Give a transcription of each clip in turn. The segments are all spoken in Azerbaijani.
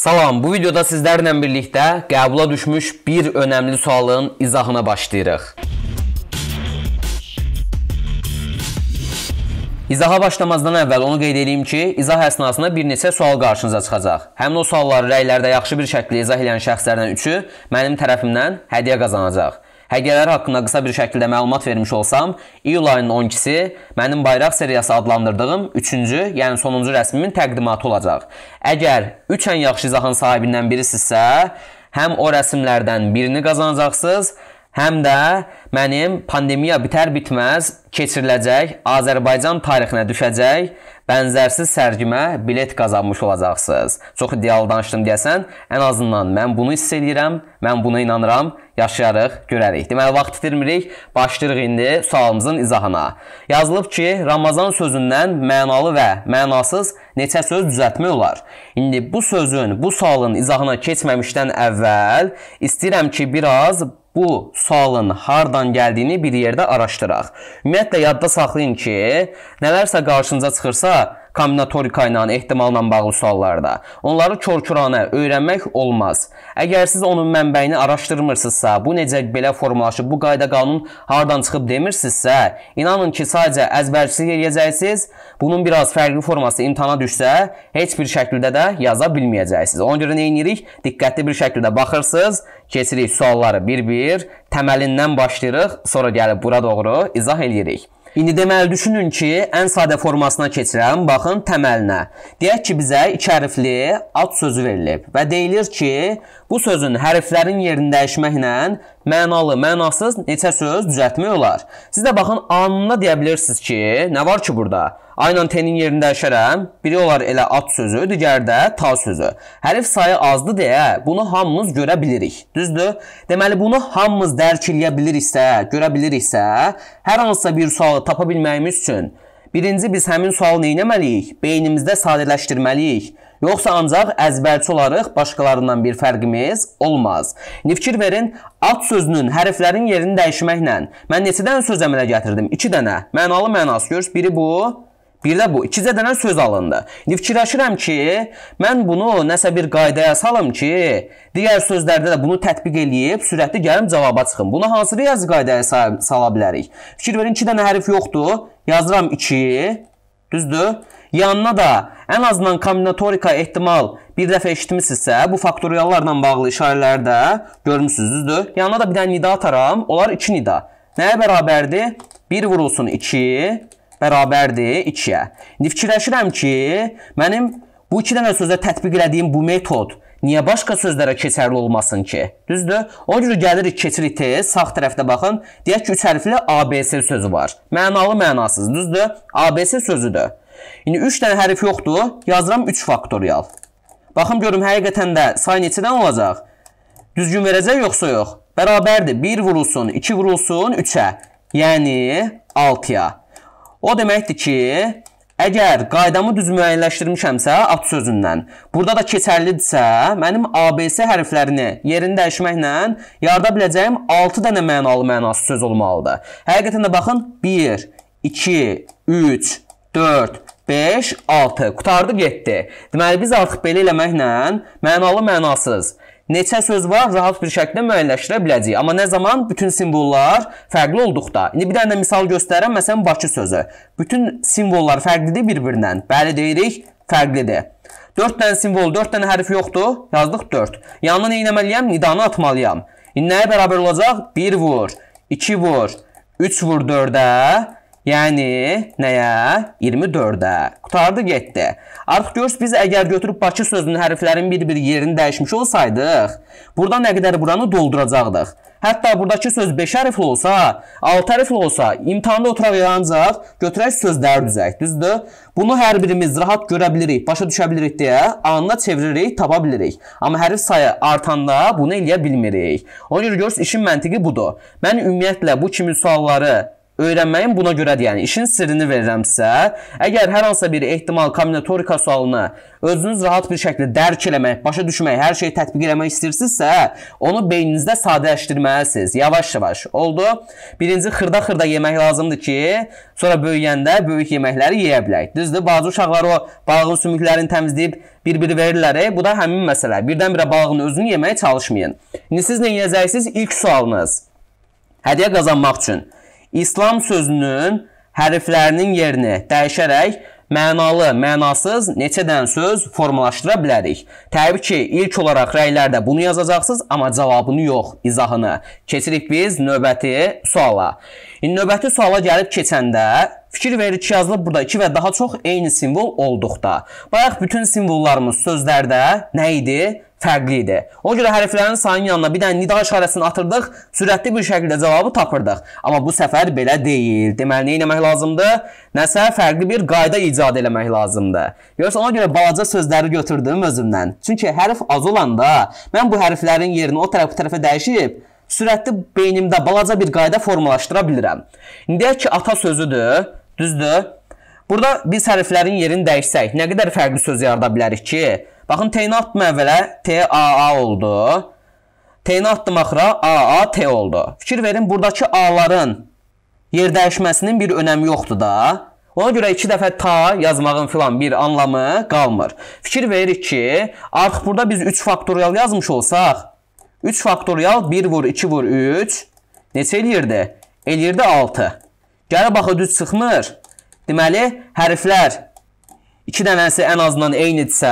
Salam, bu videoda sizlərlə birlikdə qəbula düşmüş bir önəmli sualın izahına başlayırıq. İzaha başlamazdan əvvəl onu qeyd edeyim ki, izah əsnasında bir neçə sual qarşınıza çıxacaq. Həmin o sualları rəylərdə yaxşı bir şəkildə izah edən şəxslərdən üçü mənim tərəfimdən hədiyyə qazanacaq. Hədiyyələr haqqında qısa bir şəkildə məlumat vermiş olsam, iyul ayının 12-si mənim bayraq seriyası adlandırdığım 3-cü, yəni sonuncu rəsmimin təqdimatı olacaq. Əgər 3 ən yaxşı izahın sahibindən birisinizsə, həm o rəsmlərdən birini qazanacaqsınız, həm də mənim pandemiya bitər bitməz keçiriləcək Azərbaycan tarixinə düşəcək bənzərsiz sərgimə bilet qazanmış olacaqsınız. Çox iddialı danışdım deyəsən, ən azından mən bunu hiss edirəm, mən buna inanıram yaşayarıq, görərik. Deməli vaxt itirmirik, başlayırıq indi sualımızın izahına. Yazılıb ki, Ramazan sözündən mənalı və mənasız neçə söz düzəltmək olar? İndi bu sözün, bu sualın izahına keçməmişdən əvvəl istəyirəm ki, biraz bu sualın hardan gəldiyini bir yerdə araşdıraq. Ümumiyyətlə yadda saxlayın ki, nələrsə qarşınıza çıxırsa, kombinatorika ilə ehtimalla bağlı suallarda. Onları korkuranə öyrənmək olmaz. Əgər siz onun mənbəyini araşdırmırsınızsa, bu necə belə formalaşıb, bu qayda qanun hardan çıxıb demirsinizsə, inanın ki, sadəcə əzbərçilik eləyəcəksiniz. Bunun biraz fərqli forması imtahana düşsə, heç bir şəkildə də yaza bilməyəcəksiniz. Ona görə nə edirik? Diqqətli bir şəkildə baxırsınız, keçirik sualları bir-bir, təməlindən başlayırıq, sonra gəlib bura doğru izah eləyirik. İndi deməli düşünün ki, ən sadə formasına keçirəm, baxın təməlinə. Deyək ki, bizə iki hərfli ad sözü verilib və deyilir ki, bu sözün hərflərin yerini dəyişməklə mənalı, mənasız neçə söz düzəltmək olar. Siz də baxın anında deyə bilirsiniz ki, nə var ki burada? A ilə T-nin yerini dəyişərəm. Biri olar elə at sözü, digər də ta sözü. Hərf sayı azdır deyə bunu hamımız görə bilirik. Düzdür? Deməli bunu hamımız dərk eləyə biliriksə, görə biliriksə, hər hansısa bir sualı tapa bilməyimiz üçün birinci biz həmin sualı nə etməliyik? Beynimizdə sadələşdirməliyik. Yoxsa ancaq əzbərçi olaraq başqalarından bir fərqimiz olmaz. İndi fikir verin, ad sözünün hərflərin yerini dəyişməklə mən neçə dənə söz əmələ gətirdim? 2 dənə. Mənalı mənası görürsüz. Biri bu, Bir də bu, ikicədən söz alındı. İndi fikirləşirəm ki, mən bunu nəsə bir qaydaya salım ki, digər sözlərdə də bunu tətbiq eləyib sürətli gəlim cavaba çıxım. Bunu hansı riyazi qaydaya sal sala bilərik? Fikir verin, 2 dənə hərf yoxdur. Yazıram 2. Düzdür? Yanına da ən azından kombinatorika ehtimal bir dəfə eşitmisinizsə, bu faktoriallarla bağlı işarələri də görmüsünüz, düzdür? Yanına da bir dənə nida ataram. Onlar 2 nida. Nəyə bərabərdir? 1 vurulsun 2 bərabərdir 2-yə. İndi fikirləşirəm ki, mənim bu iki dənə sözə tətbiq elədiyim bu metod niyə başqa sözlərə keçərli olmasın ki? Düzdür? O görə gəlirik, keçirik tez, sağ tərəfdə baxın, deyək ki, 3 hərfli ABC sözü var. Mənalı, mənasız, düzdür? ABC sözüdür. İndi 3 dənə hərf yoxdur, yazıram 3 faktorial. Baxım görüm həqiqətən də say neçədən olacaq? Düzgün verəcək yoxsa yox? Bərabərdir. 1 vurulsun, 2 vurulsun 3-ə. Yəni 6-ya. O deməkdir ki, əgər qaydamı düz müəyyənləşdirmişəmsə ad sözündən, burada da keçərlidirsə, mənim ABC hərflərini yerini dəyişməklə yarada biləcəyim 6 dənə mənalı mənasız söz olmalıdır. Həqiqətən də baxın 1, 2, 3, 4, 5, 6. Qutardı getdi. Deməli biz artıq belə eləməklə mənalı mənasız neçə söz var rahat bir şəkildə müəyyənləşdirə biləcəyik. Amma nə zaman bütün simvollar fərqli olduqda. İndi bir dənə misal göstərəm, məsələn Bakı sözü. Bütün simvollar fərqlidir bir-birindən. Bəli deyirik, fərqlidir. 4 dənə simvol, 4 dənə hərf yoxdur. Yazdıq 4. Yanına nə etməliyəm? Nidanı atmalıyam. İndi nəyə bərabər olacaq? 1 vur, 2 vur, 3 vur 4-ə. Yəni nəyə? 24-ə. Qutardı getdi. Artıq görürsüz biz əgər götürüb Bakı sözünün hərflərin bir-bir yerini dəyişmiş olsaydıq, burada nə qədər buranı dolduracaqdıq. Hətta buradakı söz 5 hərfli olsa, 6 hərfli olsa, imtahanda oturaq ancaq götürək sözləri düzək, düzdür? Bunu hər birimiz rahat görə bilirik, başa düşə bilirik deyə anına çeviririk, tapa bilirik. Amma hərf sayı artanda bunu eləyə bilmirik. Ona görə görürsüz işin məntiqi budur. Mən ümumiyyətlə bu kimi sualları öyrənməyin buna görədir. Yəni işin sirrini verirəmsə, əgər hər hansısa bir ehtimal kombinatorika sualını özünüz rahat bir şəkildə dərk eləmək, başa düşmək, hər şeyi tətbiq eləmək istəyirsinizsə, onu beyninizdə sadələşdirməlisiniz. Yavaş-yavaş. Oldu? Birinci xırda-xırda yemək lazımdır ki, sonra böyüyəndə böyük yeməkləri yeyə bilək. Düzdür? Bazı uşaqlar o balığın sümüklərini təmizləyib bir-biri verirlər. E? Bu da həmin məsələ. Birdən-birə balığın özünü yeməyə çalışmayın. İndi siz nə yeyəcəksiniz? İlk sualınız. Hədiyyə qazanmaq üçün İslam sözünün hərflərinin yerini dəyişərək mənalı, mənasız neçədən söz formalaşdıra bilərik. Təbii ki, ilk olaraq rəylərdə bunu yazacaqsınız, amma cavabını yox, izahını. Keçirik biz növbəti suala. İndi növbəti suala gəlib keçəndə fikir verir ki, yazılıb burada 2 və daha çox eyni simvol olduqda. Bayaq bütün simvollarımız sözlərdə nə idi? fərqli idi. O görə hərflərin sayının yanına bir dənə nida işarəsini atırdıq, sürətli bir şəkildə cavabı tapırdıq. Amma bu səfər belə deyil. Deməli nə etmək lazımdır? Nəsə fərqli bir qayda icad etmək lazımdır. Görürsən, ona görə balaca sözləri götürdüm özümdən. Çünki hərf az olanda mən bu hərflərin yerini o tərəf bu tərəfə dəyişib sürətli beynimdə balaca bir qayda formalaşdıra bilirəm. İndi deyək ki, ata sözüdür, düzdür? Burada biz hərflərin yerini dəyişsək, nə qədər fərqli söz yarada bilərik ki? Baxın, T-ni atdım əvvələ, T-A-A oldu. T-ni atdım axıra, A-A-T oldu. Fikir verin, buradakı A-ların yer dəyişməsinin bir önəmi yoxdur da. Ona görə iki dəfə ta yazmağın filan bir anlamı qalmır. Fikir veririk ki, artıq burada biz 3 faktorial yazmış olsaq, 3 faktorial 1 vur 2 vur 3 neçə eləyirdi? Eləyirdi 6. Gələ baxı düz çıxmır. Deməli, hərflər iki dənəsi ən azından eynidirsə,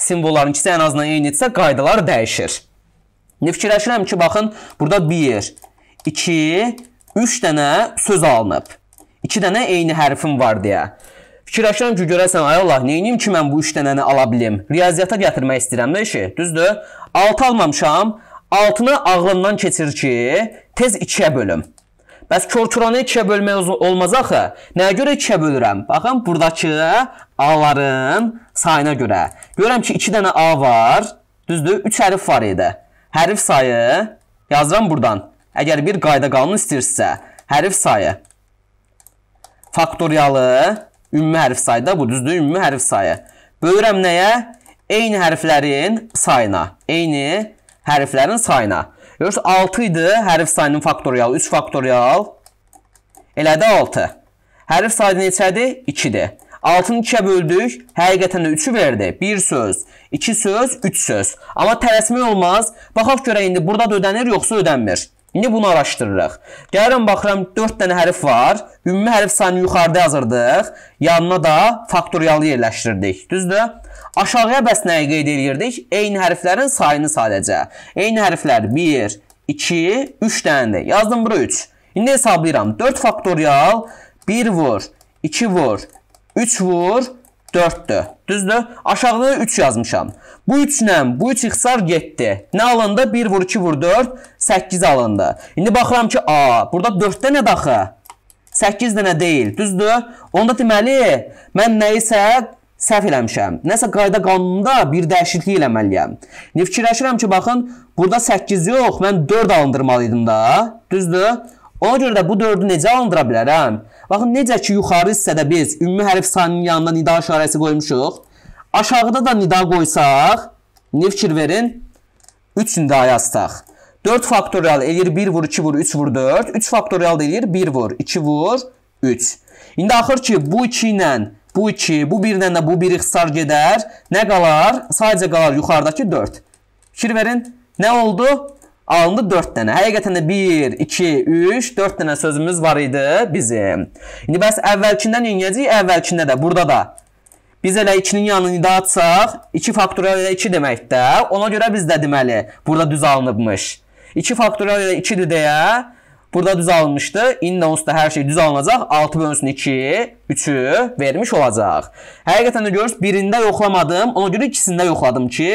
simvolların ikisi ən azından eynidirsə, qaydalar dəyişir. İndi fikirləşirəm ki, baxın, burada 1, 2, 3 dənə söz alınıb. 2 dənə eyni hərfim var deyə. Fikirləşirəm ki, görəsən, ay Allah, neyinim ki, mən bu 3 dənəni ala bilim? Riyaziyyata gətirmək istəyirəm də işi, düzdür? 6 almamışam, 6-nı ağlımdan keçir ki, tez 2-yə bölüm. Bəs kor-koranı ikiyə bölmək olmaz axı. Nəyə görə ikiyə bölürəm? Baxın, buradakı A-ların sayına görə. Görəm ki, 2 dənə A var. Düzdür? 3 hərf var idi. Hərf sayı yazıram buradan. Əgər bir qayda qanun istəyirsə, hərf sayı faktorialı ümumi hərf sayı da bu, düzdür? Ümumi hərf sayı. Bölürəm nəyə? Eyni hərflərin sayına. Eyni hərflərin sayına. Görürsüz 6 idi hərf sayının faktorialı. 3 faktorial elədi 6. Hərf sayı neçədir? 2-dir. 6-nı 2-yə böldük. Həqiqətən də 3-ü verdi. 1 söz, 2 söz, 3 söz. Amma tələsmək olmaz. Baxaq görək indi burada da ödənir yoxsa ödənmir. İndi bunu araşdırırıq. Gəlirəm baxıram 4 dənə hərf var. Ümumi hərf sayını yuxarıda yazırdıq. Yanına da faktorialı yerləşdirdik. Düzdür? Aşağıya bəs nəyi qeyd edirdik? Eyni hərflərin sayını sadəcə. Eyni hərflər 1, 2, 3 dənədir. Yazdım bura 3. İndi hesablayıram. 4 faktorial 1 vur, 2 vur, 3 vur, 4-dür. Düzdür? Aşağıda 3 yazmışam. Bu 3 ilə bu 3 ixtisar getdi. Nə alındı? 1 vur, 2 vur, 4, 8 alındı. İndi baxıram ki, a, burada 4 dənə daxı. 8 dənə deyil, düzdür? Onda deməli, mən nə isə səhv eləmişəm. Nəsə qayda qanunda bir dəyişiklik eləməliyəm. İndi fikirləşirəm ki, baxın, burada 8 yox, mən 4 alındırmalıydım da. Düzdür? Ona görə də bu 4-ü necə alındıra bilərəm? Baxın, necə ki, yuxarı hissədə biz ümumi hərf sayının yanına nida işarəsi qoymuşuq. Aşağıda da nida qoysaq, nə fikir verin? 3 nida yazsaq. 4 faktorial eləyir 1 vur 2 vur 3 vur 4. 3 faktorial eləyir 1 vur 2 vur 3. İndi axır ki, bu 2 ilə Bu 2, bu 1 ilə bu 1 ixtisar gedər. Nə qalar? Sadəcə qalar yuxarıdakı 4. Fikir verin. Nə oldu? Alındı 4 dənə. Həqiqətən də 1, 2, 3, 4 dənə sözümüz var idi bizim. İndi bəs əvvəlkindən yeniyəcəyik, əvvəlkində də, burada da. Biz elə 2-nin yanını da atsaq, 2 faktorial ilə 2 deməkdir. Ona görə biz də deməli, burada düz alınıbmış. 2 faktorial ilə 2-dir deyə Burada düz alınmışdı. İndi onsuz da hər şey düz alınacaq. 6 bölünsün 2, 3-ü vermiş olacaq. Həqiqətən də görürsünüz, birində yoxlamadım. Ona görə ikisində yoxladım ki,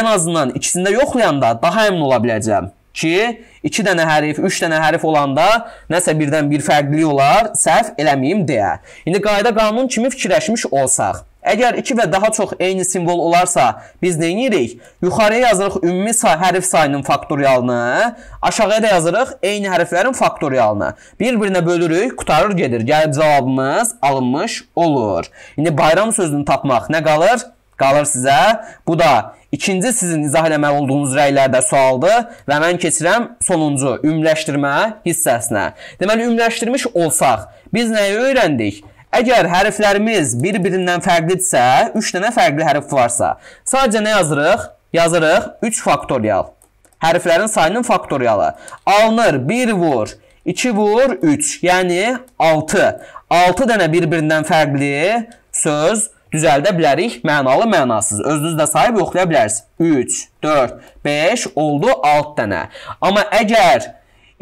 ən azından ikisində yoxlayanda daha əmin ola biləcəm ki, 2 dənə hərif, 3 dənə hərif olanda nəsə birdən bir fərqlilik olar, səhv eləməyim deyə. İndi qayda qanun kimi fikirləşmiş olsaq, Əgər 2 və daha çox eyni simvol olarsa, biz nə edirik? Yuxarıya yazırıq ümumi say, hərf sayının faktorialını, aşağıya da yazırıq eyni hərflərin faktorialını. Bir-birinə bölürük, qutarır gedir. Gəlib cavabımız alınmış olur. İndi bayram sözünü tapmaq nə qalır? qalır sizə. Bu da ikinci sizin izah eləməli olduğunuz rəylərdə sualdır və mən keçirəm sonuncu ümləşdirmə hissəsinə. Deməli ümləşdirmiş olsaq biz nəyi öyrəndik? Əgər hərflərimiz bir-birindən fərqlidirsə, 3 dənə fərqli hərf varsa, sadəcə nə yazırıq? Yazırıq 3 faktorial. Hərflərin sayının faktorialı. Alınır 1 vur, 2 vur, 3, yəni 6. 6 dənə bir-birindən fərqli söz düzəldə bilərik mənalı, mənasız. Özünüz də sayıb yoxlaya bilərsiniz. 3, 4, 5 oldu 6 dənə. Amma əgər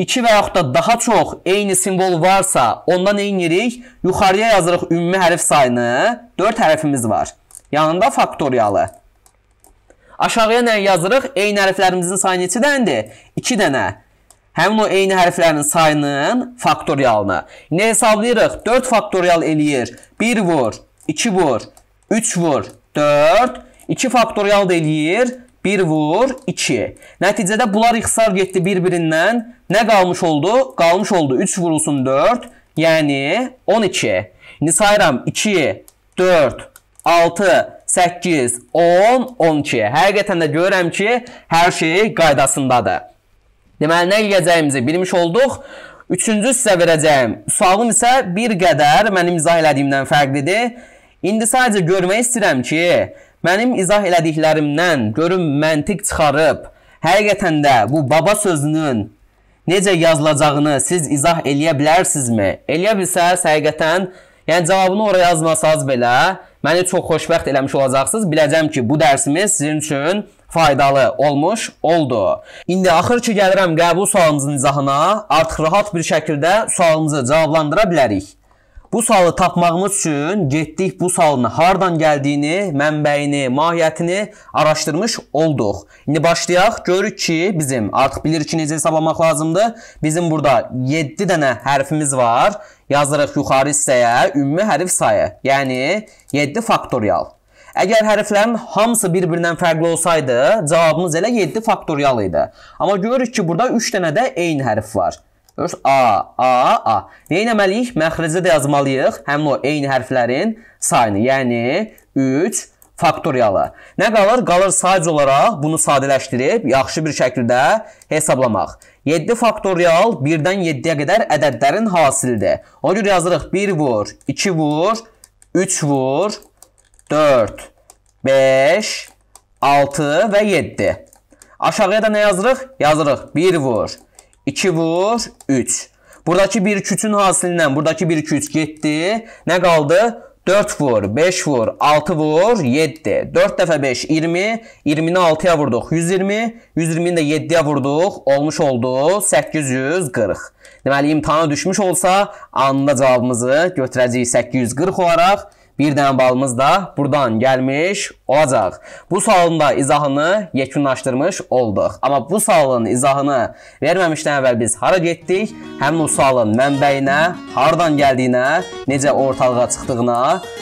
2 və yaxud da daha çox eyni simvol varsa, ondan eynirik, yuxarıya yazırıq ümumi hərf sayını, 4 hərfimiz var. Yanında faktoriyalı. Aşağıya nə yazırıq? Eyni hərflərimizin sayı neçə dənədir? 2 dənə. Həmin o eyni hərflərin sayının faktorialını. Nə hesablayırıq? 4 faktorial eləyir. 1 vur, 2 vur, 3 vur 4, 2 faktorial da eləyir 1 vur 2. Nəticədə bunlar ixtisar getdi bir-birindən. Nə qalmış oldu? Qalmış oldu 3 vurulsun 4, yəni 12. İndi sayıram 2, 4, 6, 8, 10, 12. Həqiqətən də görürəm ki, hər şey qaydasındadır. Deməli, nə eləyəcəyimizi bilmiş olduq. Üçüncü sizə verəcəyim sualım isə bir qədər mənim izah elədiyimdən fərqlidir. İndi sadəcə görmək istəyirəm ki, mənim izah elədiklərimdən görüm məntiq çıxarıb həqiqətən də bu baba sözünün necə yazılacağını siz izah eləyə bilərsinizmi? Eləyə bilsəz həqiqətən, yəni cavabını ora yazmasaz belə məni çox xoşbəxt eləmiş olacaqsınız. Biləcəm ki, bu dərsimiz sizin üçün faydalı olmuş oldu. İndi axır ki, gəlirəm qəbul sualınızın izahına. Artıq rahat bir şəkildə sualınızı cavablandıra bilərik. Bu sualı tapmağımız üçün getdik bu sualın hardan gəldiyini, mənbəyini, mahiyyətini araşdırmış olduq. İndi başlayaq. Görürük ki, bizim artıq bilirik ki, necə hesablamaq lazımdır. Bizim burada 7 dənə hərfimiz var. Yazırıq yuxarı hissəyə ümumi hərf sayı, yəni 7 faktorial. Əgər hərflərin hamısı bir-birindən fərqli olsaydı, cavabımız elə 7 faktorial idi. Amma görürük ki, burada 3 dənə də eyni hərf var. Görürsüz? A, A, A. Nə etməliyik? Məxrəcdə də yazmalıyıq həmin o eyni hərflərin sayını. Yəni 3 faktorialı. Nə qalır? Qalır sadəcə olaraq bunu sadələşdirib yaxşı bir şəkildə hesablamaq. 7 faktorial 1-dən 7-yə qədər ədədlərin hasilidir. Ona görə yazırıq 1 vur, 2 vur, 3 vur, 4, 5, 6 və 7. Aşağıya da nə yazırıq? Yazırıq 1 vur, 2 vur, 2 vur 3. Buradakı 1-2-3-ün hasilindən buradakı 1-2-3 getdi. Nə qaldı? 4 vur, 5 vur, 6 vur, 7. 4 dəfə 5, 20. 20-ni 6-ya vurduq, 120. 120-ni də 7-yə vurduq, olmuş oldu 840. Deməli, imtihana düşmüş olsa, anında cavabımızı götürəcəyik 840 olaraq. Bir dənə balımız da buradan gəlmiş olacaq. Bu sualın da izahını yekunlaşdırmış olduq. Amma bu sualın izahını verməmişdən əvvəl biz hara getdik? Həmin o sualın mənbəyinə, hardan gəldiyinə, necə ortalığa çıxdığına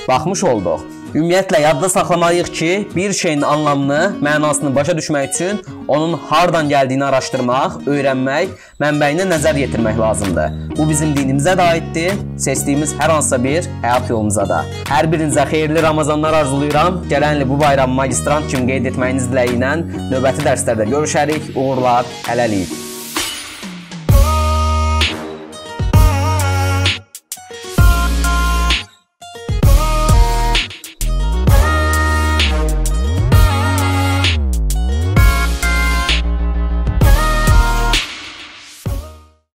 baxmış olduq. Ümumiyyətlə yadda saxlamalıyıq ki, bir şeyin anlamını, mənasını başa düşmək üçün onun hardan gəldiyini araşdırmaq, öyrənmək, mənbəyinə nəzər yetirmək lazımdır. Bu bizim dinimizə də aiddir, seçdiyimiz hər hansısa bir həyat yolumuza da. Hər birinizə xeyirli Ramazanlar arzulayıram. Gələn il bu bayramı magistrant kimi qeyd etməyiniz diləyi ilə növbəti dərslərdə görüşərik. Uğurlar, hələlik.